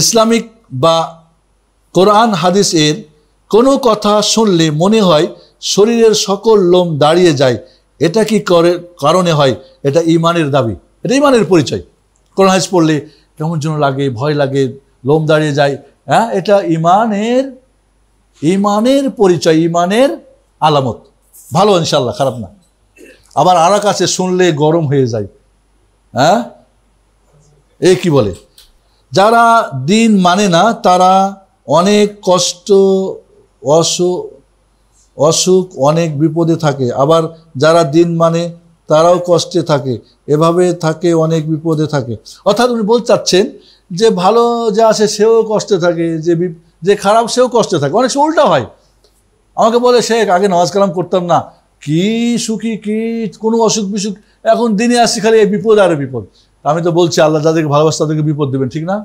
Islamic বা কোরআন হাদিস এর কোনো কথা শুনলে মনে হয় শরীরের সকল লোম দাঁড়িয়ে যায় এটা কি করে কারণে হয় এটা ইমানের দাবি এটা ইমানের পরিচয় কোরআন হাদিস পড়লে কেমন যেন লাগে ভয় লাগে লোম দাঁড়িয়ে যায় হ্যাঁ এটা ইমানের ইমানের পরিচয় ইমানের আলামত ভালো ইনশাল্লাহ খারাপ না আবার আর কাছে শুনলে গরম হয়ে যায় হ্যাঁ এ কি বলে যারা দিন মানে না তারা অনেক কষ্ট অসুখ অসুখ অনেক বিপদে থাকে আবার যারা দিন মানে তারাও কষ্টে থাকে এভাবে থাকে অনেক বিপদে থাকে অর্থাৎ উনি বলতে চাচ্ছেন যে ভালো যে আসে সেও কষ্টে থাকে যে যে খারাপ সেও কষ্টে থাকে অনেক সময় উল্টা হয় আমাকে বলে শেখ আগে নামাজ কালাম করতাম না কি সুখী কি কোনো অসুখ বিসুখ এখন দিনে আসছি খালি এই বিপদ আর বিপদ আমি তো বলছি আল্লাহ যাদেরকে ভালোবাসে তাদেরকে বিপদ দেবেন ঠিক না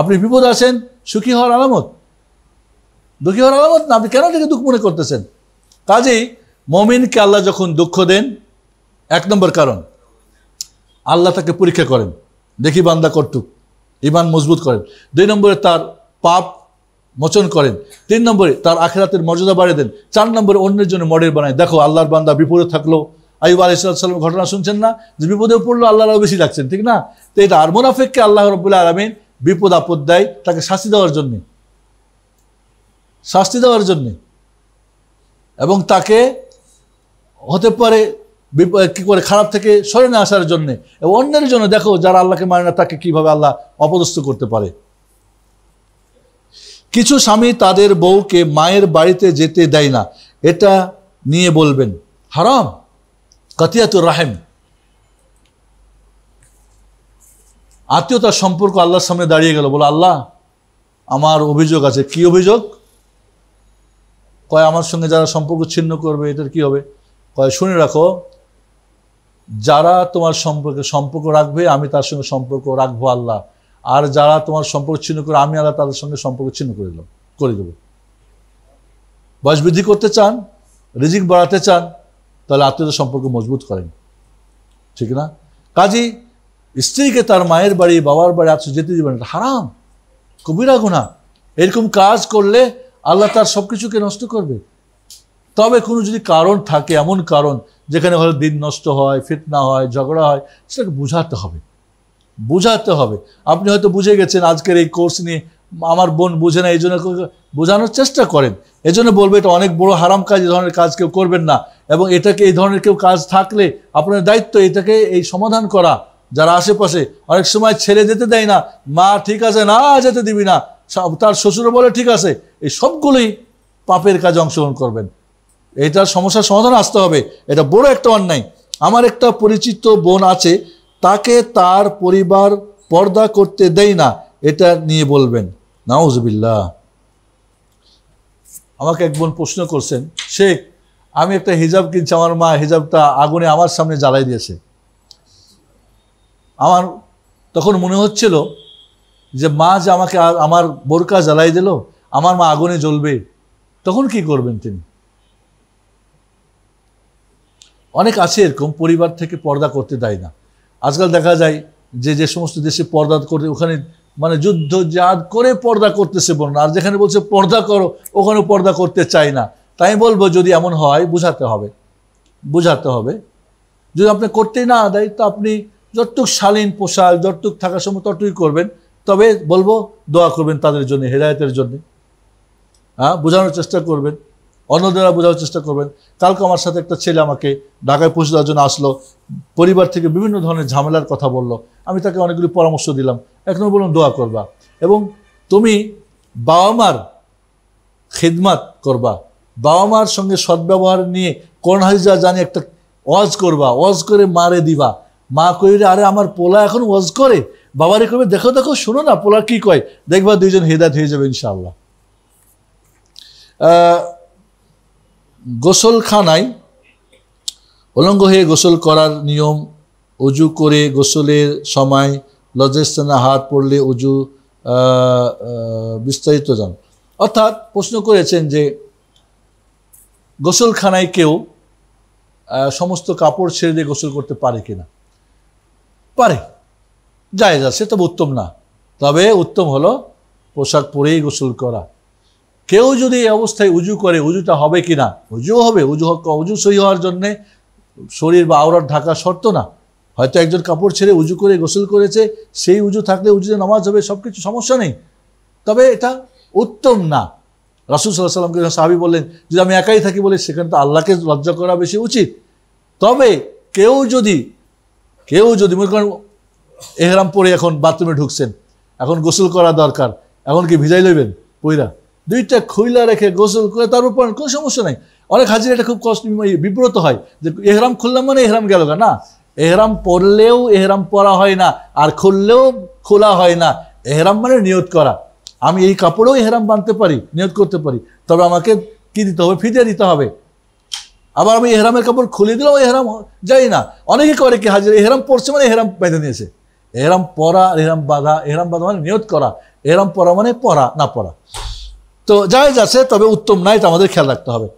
আপনি বিপদ আছেন সুখী হওয়ার আলামত দুঃখী হওয়ার আলামত না আপনি কেন থেকে দুঃখ মনে করতেছেন কাজেই মমিনকে আল্লাহ যখন দুঃখ দেন এক নম্বর কারণ আল্লাহ তাকে পরীক্ষা করেন দেখি বান্দা কর্তুক ইমান মজবুত করেন দুই নম্বরে তার পাপ মোচন করেন তিন নম্বরে তার আখেরাতের মর্যাদা বাড়িয়ে দেন চার নম্বরে অন্যের জন্য মডেল বানায় দেখো আল্লাহর বান্দা বিপদে থাকলো আইব আলাইসাল্লামের ঘটনা শুনছেন না যে বিপদে পড়লো আল্লাহ আরও বেশি লাগছেন ঠিক না তো এটা আর মোনাফেককে আল্লাহ রবুল্লা আলমিন বিপদ আপদ দেয় তাকে শাস্তি দেওয়ার জন্যে শাস্তি দেওয়ার জন্যে এবং তাকে হতে পারে কি করে খারাপ থেকে সরে না আসার জন্যে এবং অন্যের জন্য দেখো যারা আল্লাহকে মানে না তাকে কীভাবে আল্লাহ অপদস্থ করতে পারে কিছু স্বামী তাদের বউকে মায়ের বাড়িতে যেতে দেয় না এটা নিয়ে বলবেন হারাম কাতিয়াতুর রাহেম আত্মীয়তার সম্পর্ক আল্লাহর সামনে দাঁড়িয়ে গেল বলো আল্লাহ আমার অভিযোগ আছে কি অভিযোগ কয় আমার সঙ্গে যারা সম্পর্ক ছিন্ন করবে এটার কি হবে কয় শুনে রাখো যারা তোমার সম্পর্কে সম্পর্ক রাখবে আমি তার সঙ্গে সম্পর্ক রাখবো আল্লাহ আর যারা তোমার সম্পর্ক ছিন্ন করে আমি আল্লাহ তাদের সঙ্গে সম্পর্ক ছিন্ন করে দিলাম করে দেবো বয়স বৃদ্ধি করতে চান রিজিক বাড়াতে চান তাহলে আত্মীয়তা সম্পর্ক মজবুত করেন ঠিক না কাজী স্ত্রীকে তার মায়ের বাড়ি বাবার বাড়ি আত্মীয় যেতে দেবেন হারাম কবিরা গুণা এরকম কাজ করলে আল্লাহ তার সব কিছুকে নষ্ট করবে তবে কোনো যদি কারণ থাকে এমন কারণ যেখানে হলে দিন নষ্ট হয় ফিতনা হয় ঝগড়া হয় সেটাকে বোঝাতে হবে বুঝাতে হবে আপনি হয়তো বুঝে গেছেন আজকের এই কোর্স নিয়ে আমার বোন বুঝে না এই জন্য বোঝানোর চেষ্টা করেন এই জন্য বলবো এটা অনেক বড় হারাম কাজ এই ধরনের কাজ কেউ করবেন না এবং এটাকে এই ধরনের কেউ কাজ থাকলে আপনার দায়িত্ব এটাকে এই সমাধান করা যারা আশেপাশে অনেক সময় ছেলে যেতে দেয় না মা ঠিক আছে না যেতে দিবি না তার শ্বশুরও বলে ঠিক আছে এই সবগুলোই পাপের কাজে অংশগ্রহণ করবেন এটার সমস্যার সমাধান আসতে হবে এটা বড় একটা অন্যায় আমার একটা পরিচিত বোন আছে তাকে তার পরিবার পর্দা করতে দেয় না এটা নিয়ে বলবেন নাউজবিল্লা আমাকে এক বোন প্রশ্ন করছেন শেখ আমি একটা হিজাব কিনছি আমার মা হিজাবটা আগুনে আমার সামনে জ্বালাই দিয়েছে আমার তখন মনে হচ্ছিল যে মা যে আমাকে আমার বোরকা জ্বালাই দিল আমার মা আগুনে জ্বলবে তখন কি করবেন তিনি অনেক আছে এরকম পরিবার থেকে পর্দা করতে দেয় না আজকাল দেখা যায় যে যে সমস্ত দেশে পর্দা করে ওখানে মানে যুদ্ধ জাহাজ করে পর্দা করতেছে বলুন আর যেখানে বলছে পর্দা করো ওখানে পর্দা করতে চায় না তাই বলবো যদি এমন হয় বুঝাতে হবে বুঝাতে হবে যদি আপনি করতেই না দেয় তো আপনি যতটুক শালীন পোশাক যতটুক থাকার সময় ততটুকুই করবেন তবে বলবো দোয়া করবেন তাদের জন্য হেদায়তের জন্য হ্যাঁ বোঝানোর চেষ্টা করবেন অন্যদেরা বোঝার চেষ্টা করবেন কালকে আমার সাথে একটা ছেলে আমাকে ঢাকায় পৌঁছে দেওয়ার জন্য আসলো পরিবার থেকে বিভিন্ন ধরনের ঝামেলার কথা বলল আমি তাকে অনেকগুলি পরামর্শ দিলাম এক নম্বর বললাম দোয়া করবা এবং তুমি বাবা মার খেদমাত করবা বাবা মার সঙ্গে সদ্ব্যবহার নিয়ে কোরআন হাজিরা জানি একটা ওয়াজ করবা ওয়াজ করে মারে দিবা মা কইরে আরে আমার পোলা এখন ওয়াজ করে বাবারে করবে দেখো দেখো শুনো না পোলা কি কয় দেখবা দুইজন হেদায়ত হয়ে যাবে ইনশাআল্লাহ গোসলখানায় উলঙ্গ হয়ে গোসল করার নিয়ম উজু করে গোসলের সময় লজ্জাস্থানে হাত পড়লে উজু বিস্তারিত যান অর্থাৎ প্রশ্ন করেছেন যে গোসলখানায় কেউ সমস্ত কাপড় ছেড়ে দিয়ে গোসল করতে পারে কিনা পারে যায় সে তবে উত্তম না তবে উত্তম হলো পোশাক পরেই গোসল করা কেউ যদি এই অবস্থায় উজু করে উজুটা হবে কি না উজু হবে উজু উজু সহি হওয়ার জন্যে শরীর বা আওরার ঢাকা শর্ত না হয়তো একজন কাপড় ছেড়ে উজু করে গোসল করেছে সেই উজু থাকলে উজুতে নামাজ হবে সব কিছু সমস্যা নেই তবে এটা উত্তম না রাসুল সাল্লাহ সাল্লামকে সাহাবি বললেন যদি আমি একাই থাকি বলে সেখানে তো আল্লাহকে লজ্জা করা বেশি উচিত তবে কেউ যদি কেউ যদি মনে করেন এহরাম পরে এখন বাথরুমে ঢুকছেন এখন গোসল করা দরকার এখন কি ভিজাই লইবেন পইরা দুইটা খৈলা রেখে গোসল করে তারপর উপর কোনো সমস্যা নেই অনেক হাজির এটা খুব কষ্ট বিব্রত হয় যে এহরাম খুললাম মানে এহরাম গেল না এহরাম পড়লেও এহরাম পরা হয় না আর খুললেও খোলা হয় না এহরাম মানে নিয়ত করা আমি এই কাপড়েও এহরাম বাঁধতে পারি নিয়ত করতে পারি তবে আমাকে কি দিতে হবে ফিদে দিতে হবে আবার আমি এহরামের কাপড় খুলে দিলেও এহরাম যাই না অনেকে করে কি হাজির এহরাম পড়ছে মানে এহরাম বেঁধে নিয়েছে এহরাম পরা এহরাম বাঁধা এহরাম বাঁধা মানে নিয়ত করা এহরাম পরা মানে পরা না পড়া তো যাই যাচ্ছে তবে উত্তম না এটা আমাদের খেয়াল রাখতে হবে